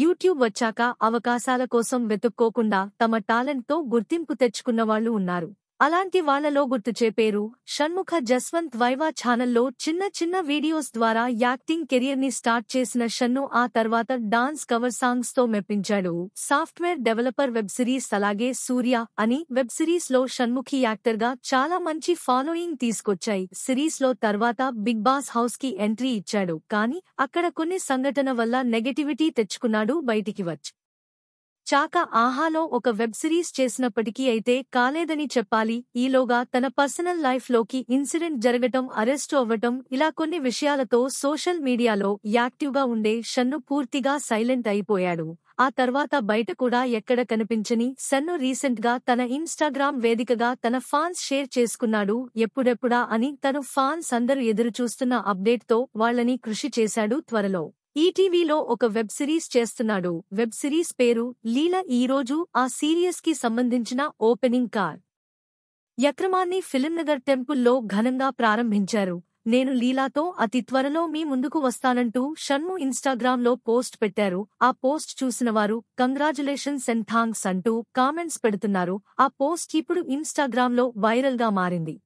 YouTube వచ్చాక అవకాశాల కోసం వెతుక్కోకుండా తమ టాలెంట్తో గుర్తింపు తెచ్చుకున్నవాళ్లు ఉన్నారు అలాంటి వాళ్లలో గుర్తు చేపేరు షణ్ముఖ జస్వంత్ వైవా ఛానల్లో చిన్న చిన్న వీడియోస్ ద్వారా యాక్టింగ్ కెరియర్ని స్టార్ట్ చేసిన షన్ను ఆ తర్వాత డాన్స్ కవర్ సాంగ్స్తో మెప్పించాడు సాఫ్ట్వేర్ డెవలపర్ వెబ్ సిరీస్ అలాగే సూర్య అని వెబ్ సిరీస్లో షణ్ముఖి యాక్టర్గా చాలా మంచి ఫాలోయింగ్ తీసుకొచ్చాయి సిరీస్లో తర్వాత బిగ్ బాస్ హౌస్కి ఎంట్రీ ఇచ్చాడు కానీ అక్కడ కొన్ని సంఘటన వల్ల నెగటివిటీ తెచ్చుకున్నాడు బయటికి వచ్చి చాక ఆహాలో ఒక వెబ్ సిరీస్ చేసినప్పటికీ అయితే కాలేదని చెప్పాలి ఈలోగా తన పర్సనల్ లైఫ్లోకి ఇన్సిడెంట్ జరగటం అరెస్టు అవ్వటం ఇలా కొన్ని విషయాలతో సోషల్ మీడియాలో యాక్టివ్గా ఉండే షన్ను పూర్తిగా సైలెంట్ అయిపోయాడు ఆ తర్వాత బయట కూడా ఎక్కడ కనిపించని సన్ను రీసెంట్గా తన ఇన్స్టాగ్రామ్ వేదికగా తన ఫాన్స్ షేర్ చేసుకున్నాడు ఎప్పుడెప్పుడా అని తను ఫాన్స్ అందరూ ఎదురుచూస్తున్న అప్డేట్తో వాళ్లని కృషి చేశాడు త్వరలో ఈటీవీలో ఒక వెబ్ సిరీస్ చేస్తున్నాడు వెబ్ సిరీస్ పేరు లీల ఈరోజు ఆ సీరియస్ కి సంబంధించిన ఓపెనింగ్ కార్ యక్రమాన్ని ఫిలింనగర్ టెంపుల్లో ఘనంగా ప్రారంభించారు నేను లీలాతో అతి త్వరలో మీ ముందుకు వస్తానంటూ షణ్ము ఇన్స్టాగ్రామ్లో పోస్ట్ పెట్టారు ఆ పోస్ట్ చూసినవారు కంగ్రాచులేషన్స్ అండ్ థాంక్స్ అంటూ కామెంట్స్ పెడుతున్నారు ఆ పోస్ట్ ఇప్పుడు ఇన్స్టాగ్రామ్లో వైరల్గా మారింది